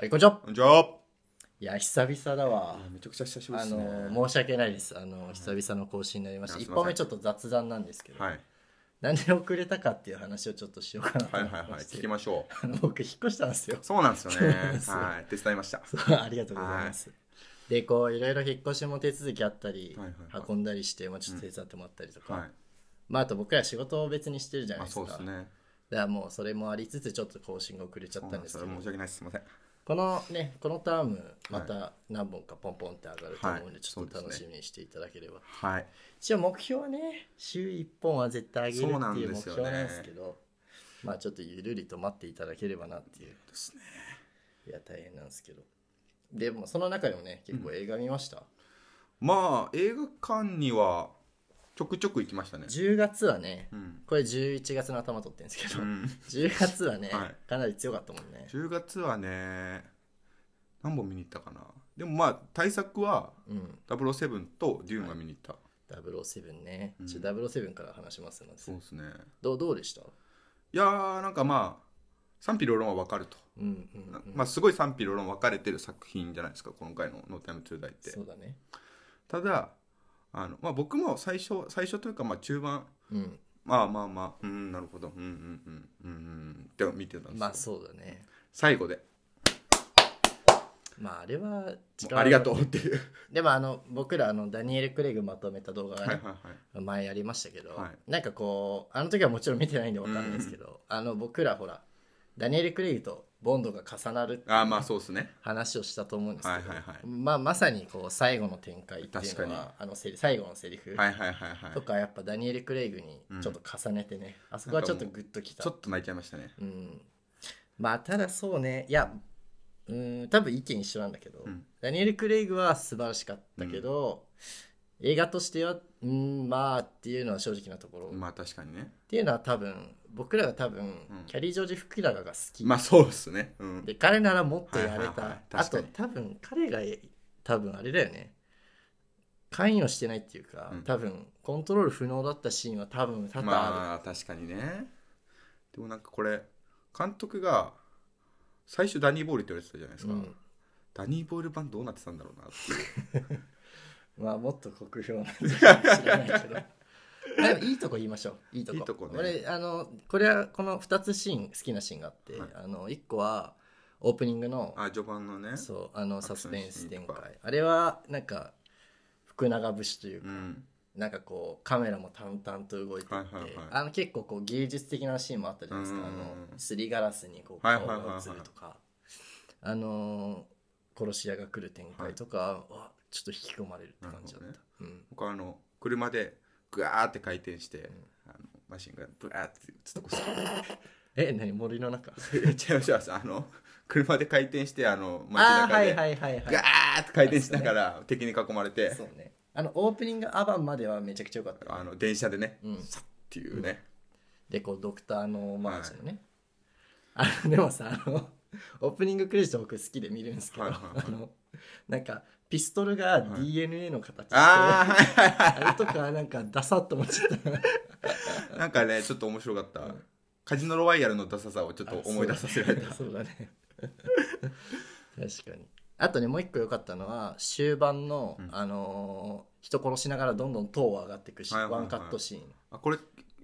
はい、こんにちは。こんにちは。いや、久々だわ。めちゃくちゃ久しぶりあですね。の、申し訳ないです。あの、久々の更新になりました。い一本目ちょっと雑談なんですけど、はい、なんで遅れたかっていう話をちょっとしようかなとはい思はいはいまて聞きましょうあの僕、引っ越したんですよ。そうなんですよねすよ はい手伝いましたそうありがとうございます。で、こう、いろいろ引っ越しも手続きあったり、はいはいはい運んだりして、まあ、ちょっと手伝ってもらったりとか、いまあ、あと僕ら仕事を別にしてるじゃないですか。そうですねだからもう、それもありつつ、ちょっと更新が遅れちゃっそうたなんですよ申し訳ないですすいませんこのねこのタームまた何本かポンポンって上がると思うんで、ちょっと楽しみにしていただければ、はい、一応目標はね週1本は絶対上げるっていう目標なんですけど、ね、まあちょっとゆるりと待っていただければなっていうですねいや大変なんですけどでもその中でもね結構映画見ました、うん、まあ映画館にはちょくちょく行きましたね10月はね、うんこれ11月の頭取ってるんですけうど、ん、10月はね、はいかなり強かったもんね10月はね何本見に行ったかなでもまあ対策はうん007とデューンが見に行った、007ね、うんちょ007から話しますのでそうですねどうどうでしたいやーなんかまあ賛否両論は分かると、うんうん、うん、まあすごい賛否両論分かれてる作品じゃないですか今回の「ノータイムダイってそうだねただあの、まあ、僕も最初最初というかまあ中盤、うん、まあまあまあうんなるほどうんうんうんうんうんって見てたんですよ、まあそうだね最後でまああれはうありがとうっていうでもあの僕らあのダニエル・クレイグまとめた動画が、はいねはいはい前やりましたけど、はいなんかこうあの時はもちろん見てないんでわかんないですけど、あの僕らほらダニエル・クレイグとボンドが重なるってあまあそうですね話をしたと思うんですけど、はいはいはいまあ、まさにこう最後の展開っていうのはあのセリ最後のセリフはいはいはいはいとかやっぱダニエル・クレイグにちょっと重ねてね、あそこはちょっとグッときたちょっと泣いちゃいましたねうん、まあただそうねいやうん多分意見一緒なんだけど、うんダニエル・クレイグは素晴らしかったけど、映画としてはうんまあっていうのは正直なところ、まあ確かにねっていうのは多分僕らが多分、キャリー・ジョージ・福永が好きまあそうっすね、うん、で彼ならもっとやれた、はいはいはい、あと多分彼が多分あれだよね関与してないっていうか、うん、多分コントロール不能だったシーンは多分多々あるまあ確かにねでもなんかこれ監督が最初ダニー・ボールって言われてたじゃないですか、うん、ダニー・ボール版どうなってたんだろうなって まあもっと酷評なんで知ないけど いいとこ言いましょういいとこいいとこ、ね、俺あのこれはこの2つシーン好きなシーンがあって、はい、あの1個はオープニングのあ序盤のねそうあのサスペンス展開あれはなんか福永節というか、うん、なんかこうカメラも淡々と動いていて、あの結構こう芸術的なシーンもあったじゃないですかあのすりガラスにこう顔が映るとか、あの殺し屋が来る展開とか、はちょっと引き込まれるって感じだった、ね、うん僕はあの車でグワーって回転して、うん、あのマシンがブワーって打つとこ え何森の中 違う違うあの車で回転してあの街中でガーッて回転しながら敵に囲まれてそうねあのオープニングアバンまではめちゃくちゃ良かった、あの電車でね、うん、サッっていうね、うん、でこうドクターのマーチのね、はい、あのでもさあの オープニングクレジット僕好きで見るんですけど、はいはいはい、あのなんかピストルが DNA の形して、はい、あれとかなんかダサっと思っちゃったなんかねちょっと面白かった、うん、カジノロワイヤルのダサさをちょっと思い出させられた そうだね確かにあとねもう一個良かったのは終盤の、うん、あのー、人殺しながらどんどん塔を上がっていくし、はいはいはい、ワンカットシーンあこれ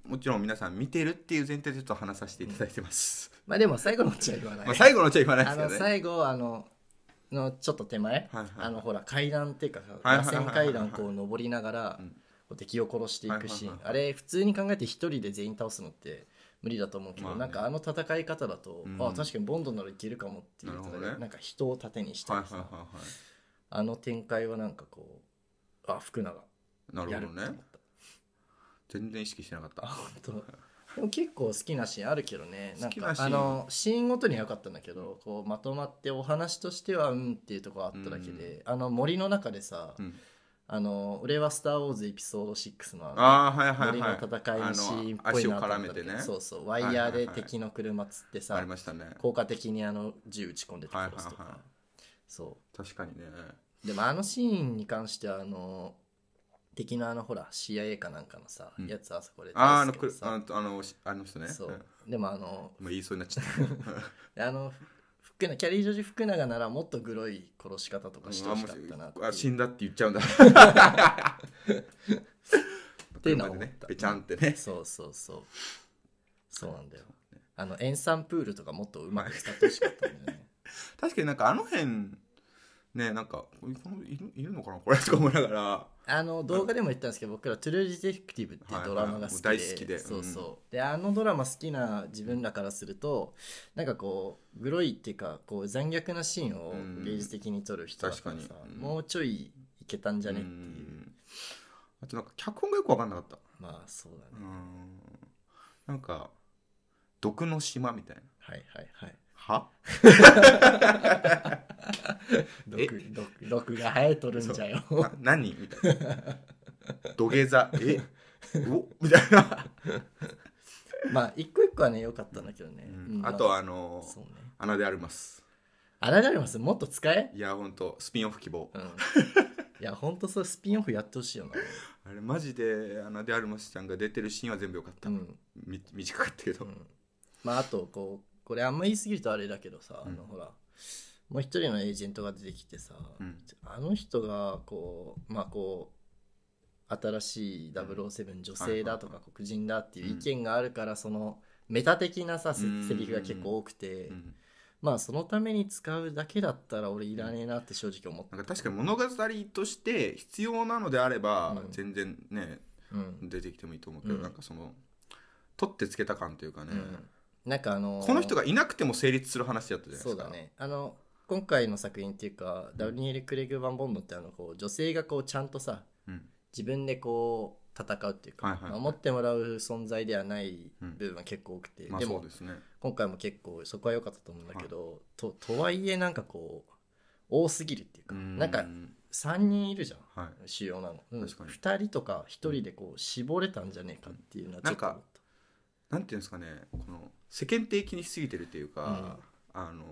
もちろん皆さん見てるっていう前提でちょっと話させていただいてます。まあでも最後のうちは言わない。まあ最後のうちは言わないですけど、ね、最後、あの、のちょっと手前、はいはい、あのほら階段っていうか螺旋階段こう上りながら敵を殺していくシーン、あれ普通に考えて一人で全員倒すのって無理だと思うけど、まあね、なんかあの戦い方だと、うん、あ確かにボンドならいけるかもっていうな,、ね、なんか人を盾にしたりさ、はいはいはいはい、あの展開はなんかこうあ福永なるほどね全然意識してなかった本当でも結構好きなシーンあるけどねなんかあのシーンごとには良かったんだけど、こうまとまってお話としてはうんっていうところあっただけで、あの森の中でさ、あの俺は「スター・ウォーズ」エピソード6のあの、はいはい、森の戦いのシーンっぽいなと思ったそうそうワイヤーで敵の車つってさ、はいはいはい効果的にあの銃撃ち込んでた殺とか、はいはいはい、そう確かにねでもあのシーンに関してはあの敵のあのほら CIA かなんかのさ、うん、やつあそこでああのくあのあのあの人ねそう、でもあのもう言いそうになっちゃった あのキャリー・ジョージ・福永ならもっとグロい殺し方とかしてほしかったな、うん、あ死んだって言っちゃうんだ っていうのはちゃんってねそうそうそうそうなんだよあの塩酸プールとかもっとうまく使ってほしかったんだよね 確かになんかあの辺ねなんかこのいるいるのかなこれとか思いながらあの動画でも言ったんですけど僕ら「トゥルー・ディテクティブ」っていうドラマが好きで、はいはい、大好きで、うん、そうそうであのドラマ好きな自分らからするとなんかこうグロいっていうかこう残虐なシーンを芸術的に撮る人だからさ、うん、もうちょいいけたんじゃねっていう、うん、あとなんか脚本がよく分かんなかったまあそうだねうんなんか「毒の島」みたいなはいはいはいは 毒毒毒が生えとるんじゃよな何みたいな土下座えおみたいな まあ一個一個はね良かったんだけどね、うんあとあのーそうね穴でありますあでありますもっと使えいやほんとスピンオフ希望うんいやほんとそれスピンオフやってほしいよなあれマジで穴であるますちゃんが出てるシーンは全部よかった、うんみ短かったけど、うんまああとこうこれあんま言い過ぎるとあれだけどさ、あのほらもう一人のエージェントが出てきてさ、うんあの人がこうまあこう新しい007女性だとか黒人だっていう意見があるからそのメタ的なさせセリフが結構多くてまあそのために使うだけだったら俺いらねえなって正直思ったなんか確かに物語として必要なのであれば全然ね、うん出てきてもいいと思うけど、なんかその取ってつけた感というかね、うんなんかあのーこの人がいなくても成立する話やったじゃないでそすうかだねあの今回の作品っていうかダニエル・クレグ・バン・ボンドってあのこう女性がこうちゃんとさうん自分でこう戦うっていうか、はいはいはい守ってもらう存在ではない部分は結構多くて、まあでそうもですね今回も結構そこは良かったと思うんだけど、ととはいえなんかこう多すぎるっていうかなんか3人いるじゃんはい主要なの、うん、確かに2人とか1人でこう絞れたんじゃねえかっていうのはちょっと何、なんていうんですかねこの世間体気にしすぎてるっていうか、あの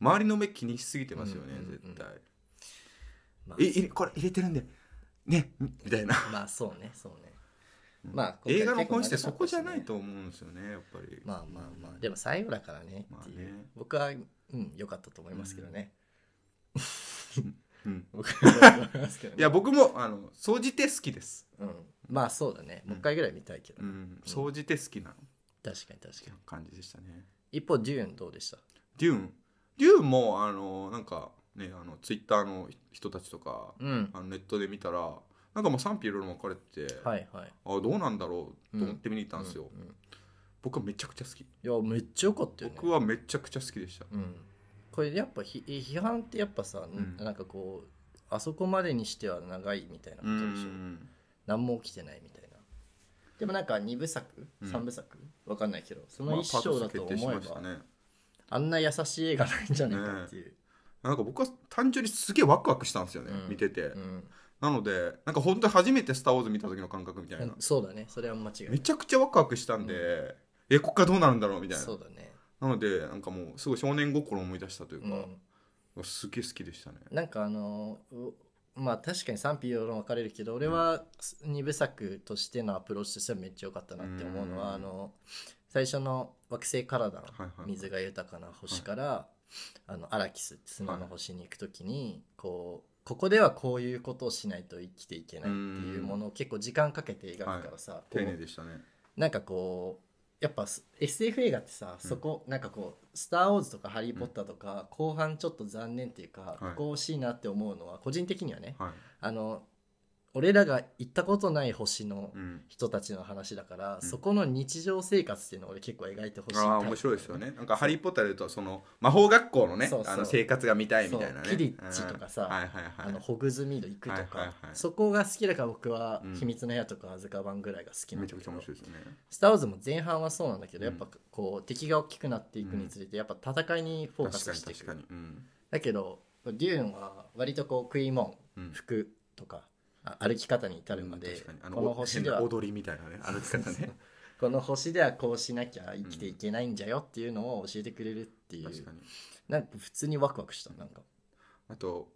周りの目気にしすぎてますよね、うんうんうん、絶対、まあ、えいこれ入れてるんでねみたいなまあそうねそうねまあ、映画の本質てそこじゃないと思うんですよねやっぱりまあまあまあでも最後だからねっていう、まあね、僕はうん良かったと思いますけどね、うん、僕は思いますけど、ね、いや僕もあの総じて好きです、うん、まあそうだねもう一回ぐらい見たいけど、うん、総じて好きなの確かに確かに感じでしたね一方デューンどうでしたデューンデューンもあのなんかねあのツイッターの人たちとか、うん、あのネットで見たらなんかまあ賛否いろいろ分かれてて、はいはい、あどうなんだろうと思って見に行ったんですよ、うんうんうん、僕はめちゃくちゃ好きいやめっちゃ良かったよ、ね、僕はめちゃくちゃ好きでした、うん、これやっぱひ批判ってやっぱさ、うん、なんかこうあそこまでにしては長いみたいなことでしょ、うんうん、何も起きてないみたいなでもなんか2部作、う3部作分かんないけどその一章だと思えば、あんな優しい映画ないんじゃないかっていう、ね、なんか僕は単純にすげえワクワクしたんですよね、うん、見てて、うん、なのでなんか本当に初めて「スター・ウォーズ」見た時の感覚みたいなそうだねそれは間違いめちゃくちゃワクワクしたんで、うん、えこっからどうなるんだろうみたいなそうだねなのでなんかもうすごい少年心を思い出したというか、すげえ好きでしたねなんかあのまあ確かに賛否両論分かれるけど俺は2部作としてのアプローチとしてはめっちゃ良かったなって思うのはあの最初の惑星からだの水が豊かな星からあのアラキス砂の星に行く時にこうここではこういうことをしないと生きていけないっていうものを結構時間かけて描くからさ、はい、丁寧でしたねなんかこうやっぱ SF 映画ってさ、うん、そこなんかこスター・ウォーズ」とか「ハリー・ポッター」とか、後半ちょっと残念っていうか、はいここ惜しいなって思うのは個人的にはね、はいあの俺らが行ったことない星の人たちの話だから、うん、そこの日常生活っていうのを俺結構描いてほしい、ね、ああ面白いですよねなんか「ハリー・ポッター」でいうとその魔法学校のねあの生活が見たいみたいなねキリッチとかさ、はいはいはい、あのホグズミード行くとか、はいはいはい、そこが好きだから僕は「秘密の部屋」とか「あずかばん」ぐらいが好きなんだけど、めちゃくちゃ面白いですね「スター・ウォーズ」も前半はそうなんだけど、やっぱこう敵が大きくなっていくにつれてやっぱ戦いにフォーカスしていく、うん、だけどデューンは割とこう食いもん、服とか歩き方に至るまで、うん、この星では踊りみたいなね歩き方ね この星ではこうしなきゃ生きていけないんじゃよっていうのを教えてくれるっていう、うなんか普通にワクワクしたなんかあと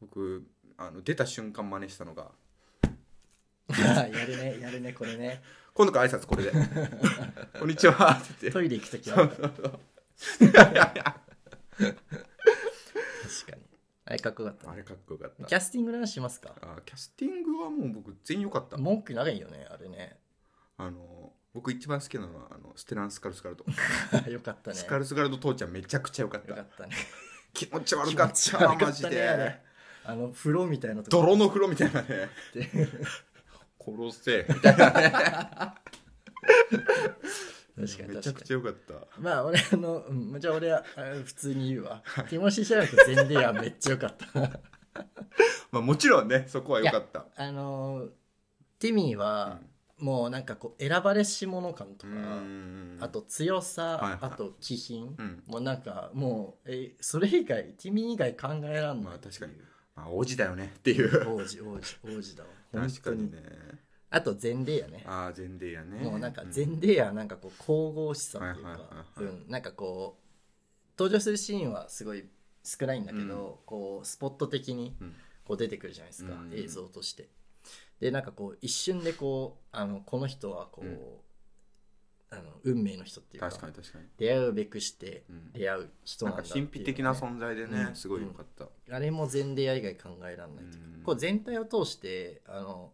僕あの出た瞬間真似したのが やるねやるねこれね今度から挨拶これで「こんにちは」ってトイレ行く時はあれかっこよかったあれかっこよかったキャスティングの話しますかあキャスティングはもう僕全員よかった文句ないよねあれねあの僕一番好きなのはあのステラン・スカルスカルトよかったねスカルスカルト父ちゃんめちゃくちゃよかったよかったね 気持ち悪かったか、ね、マジであの風呂みたいな泥の風呂みたいなね 殺せみたいなね 確かにめちゃくちゃ良かったまあ俺あの、うん、じゃあ俺は普通に言うわ、ティモシー・シャラク全然はめっちゃ良かった まあもちろんねそこは良かったあのティミーは、うん、もうなんかこう選ばれし者感とかあと強さ、はいはい、あと気品、うん、もうなんかもうえそれ以外ティミー以外考えらんのまあ確かに、まあ、王子だよねっていう王子王子王子だわ確かにねあと前例やねああ前例やねもうなんか前例やなんかこう神々しさっていうかうんなんかこう登場するシーンはすごい少ないんだけど、うん、こうスポット的にこう出てくるじゃないですか、うん、映像として。でなんかこう一瞬でこうあのこの人はこう、うん、あの運命の人っていうか出会うべくして出会う人なんだ、ね、神秘的な存在でね、すごいよかった、あれも全例や以外考えられないというか、こう全体を通してあの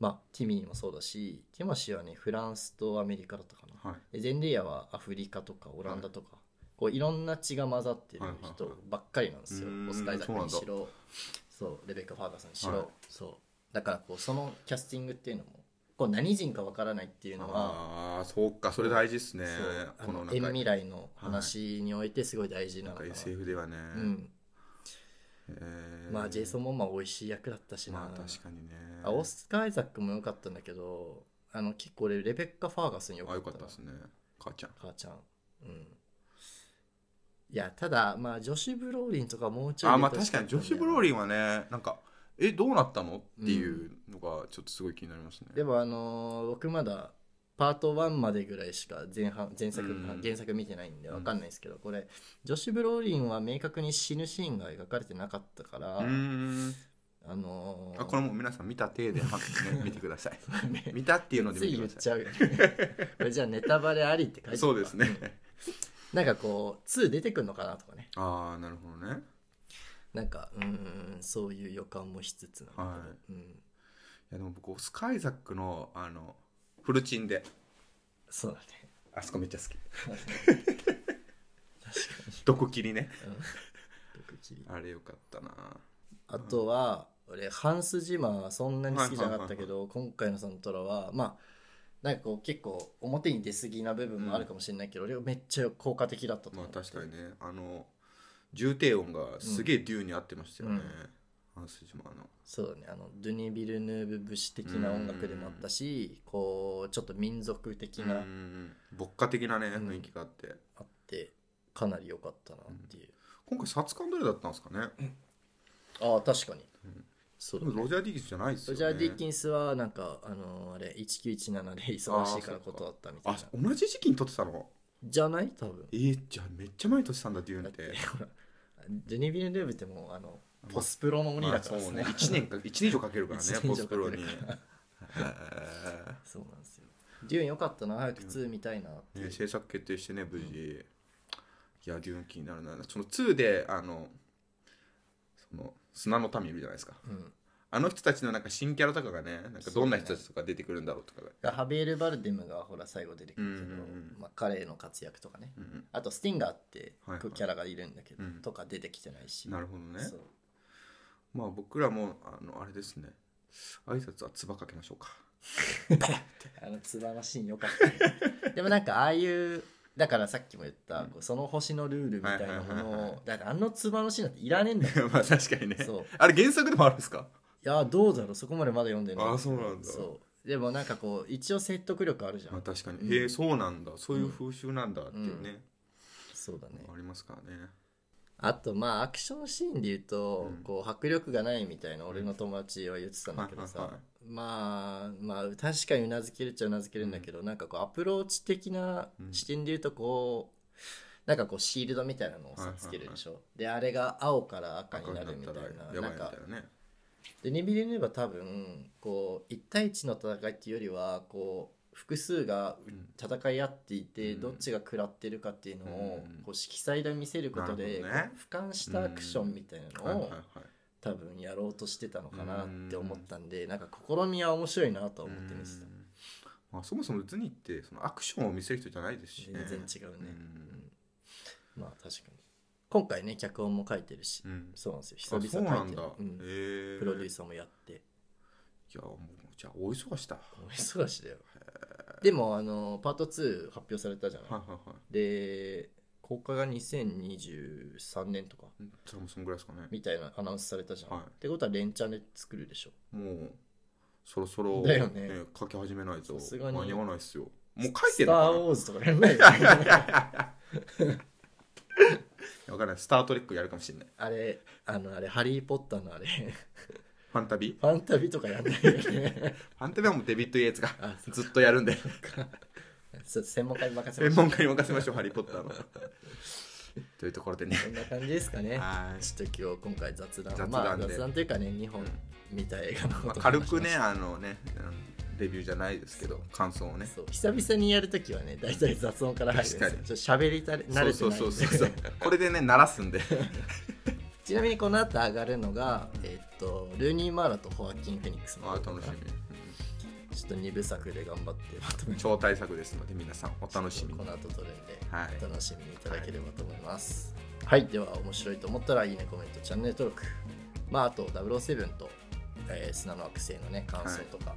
まあ、ティミーもそうだしティマシーはねフランスとアメリカだったかな、はい、ゼンレイヤはアフリカとかオランダとか、はい、こういろんな血が混ざってる人ばっかりなんですよ、はいはいはい、オスカイ・ザックにしろそうレベッカ・ファーガソンにしろ、はい、そうだからこうそのキャスティングっていうのもこう何人かわからないっていうのはああそうかそれ大事ですねこの遠未来の話においてすごい大事なのかな、はい、SF ではね、うんえまあジェイソン・モンマン美味しい役だったしな、まあ、確かにねあオスカー・アイザックも良かったんだけどあの結構俺レベッカ・ファーガスによかったあよかったですね母ちゃん母ちゃんうんいやただまあ女子ブローリンとかもうちょいあまあ確かに女子ブローリンはねなんかえどうなったのっていうのがちょっとすごい気になりますね、うん、でもあのー、僕まだパート1までぐらいしか前半前作、うん、原作見てないんで分かんないですけど、うん、これジョシュ・ブローリンは明確に死ぬシーンが描かれてなかったから、あのー、あこれも皆さん見た手で、見てください見たっていうので見てくださいつい言っちゃう これじゃあネタバレありって書いてそうですね、うん、なんかこう2出てくるのかなとかねああなるほどねなんかうんそういう予感もしつつなんだけど、はいうん、いやでも僕オスカイザックのあのフルチンでそうだねあそこめっちゃ好き 毒切りね、うん、毒切りあれよかったなあとは、うん、俺ハンス・ジマーはそんなに好きじゃなかったけど、今回のサントラはまあなんかこう結構表に出過ぎな部分もあるかもしれないけど、うん、俺はめっちゃ効果的だったと思まあ確かにねあの重低音がすげえデューに合ってましたよね、うんあののそうだねあのドゥニ・ビルヌーブ武士的な音楽でもあったしこうちょっと民族的な、うん牧歌的なね雰囲気があって、あってかなり良かったなっていう、今回札ンどれだったんですかね、ああ確かに、うんそうねロジャー・ディギスじゃないですよロジャー・ディッキンスはなんかあのーあれ1917で忙しいから断ったみたいなあ同じ時期に撮ってたのじゃない多分えー、じゃあめっちゃ前に撮ってたんだってーうんっっててほらデニビル・ヌーブってもうあのポスプロの鬼だからですね,、まあ、ね1年か1 年以上かけるからねポスプロに そうなんですよデューンよかったな早く2見たいなって、ね、制作決定してね無事、うん、いやデューン気になるなその2であのその砂の民いるじゃないですか、うんあの人たちのなんか新キャラとかがね、なんかどんな人たちとか出てくるんだろうとかう、ね、ハベール・バルデムがほら最後出てくるけど、まあ、彼の活躍とかね、うんうん、あとスティンガーってキャラがいるんだけど、はいはい、とか出てきてないし、なるほどね。まあ僕らもあのあれですね挨拶はつばかけましょうか あのつばのシーンよかった、でもなんかああいうだからさっきも言った、その星のルールみたいなもはいはいはいのはをだあのつばのシーンなんていらねえんだよ まあ確かにねそうあれ原作でもあるんですかいやどうだろうそこまでまだ読んでないあそうなんだそうでもなんかこう一応説得力あるじゃん、まあ確かに、うんえそうなんだそういう風習なんだっていうね、そうだねありますからねあとまあアクションシーンで言うと、うんこう迫力がないみたいな俺の友達は言ってたんだけどさ、まあまあ確かにうなずけるっちゃうなずけるんだけど、なんかこうアプローチ的な視点で言うとこう、なんかこうシールドみたいなのをさつけるでしょ、であれが青から赤になるみたいななんかデニビリヌーバ多分こう1対1の戦いっていうよりはこう複数が戦い合っていて、どっちが食らってるかっていうのを、こう色彩で見せることで、俯瞰したアクションみたいなのを、多分やろうとしてたのかなって思ったんで、なんか試みは面白いなと思ってました、まあ、そもそもズニってそのアクションを見せる人じゃないですし、ね、全然違うね、うまあ確かに今回ね脚本も書いてるし、うそうなんですよ久々書いてる、うんえプロデューサーもやっていやもうじゃあ大忙しだ大忙しだよでもあのパート2発表されたじゃない、はいはいはいで公開が2023年とかそれもそんぐらいですかねみたいなアナウンスされたじゃん、はいってことは連チャンで作るでしょもうそろそろ、だよね書き始めないと間に合わないっすよもう書いてスるタのー・ウォーズとかやらないよ分かんないスター・トレックやるかもしれないあれあのあれハリー・ポッターのあれファンビファンビとかやんないよね ファンタビはもうデビッド・イエーツがずっとやるんで専門家に任せましょう専門家に任せましょうハリー・ポッターの というところでねそんな感じですかねちょっと今日今回雑談雑談,、まあ、雑談というかね日本見た映画の、まあ、軽くねあのね、レビューじゃないですけど感想をね久々にやるときはね大体雑音から入るんですよ喋りたれ慣れてないんでこれでね鳴らすんで ちなみにこの後上がるのが、えっと、ルーニー・マーラとホアキン・フェニックスのあ楽しみ、ちょっと2部作で頑張ってまとめ超大作ですので皆さんお楽しみにこの後撮るんで、はい、お楽しみにいただければと思います、はい、はい、では面白いと思ったらいいねコメントチャンネル登録まああと007と、えー、砂の惑星のね感想とか、はい、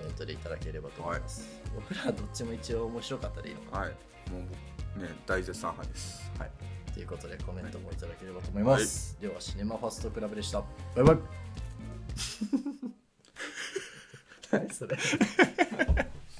コメントでいただければと思います、僕らはどっちも一応面白かったでいいのかなはいもうね大絶賛派ですはいということでコメントもいただければと思います、はい、ではシネマファストクラブでしたバイバイ 何それ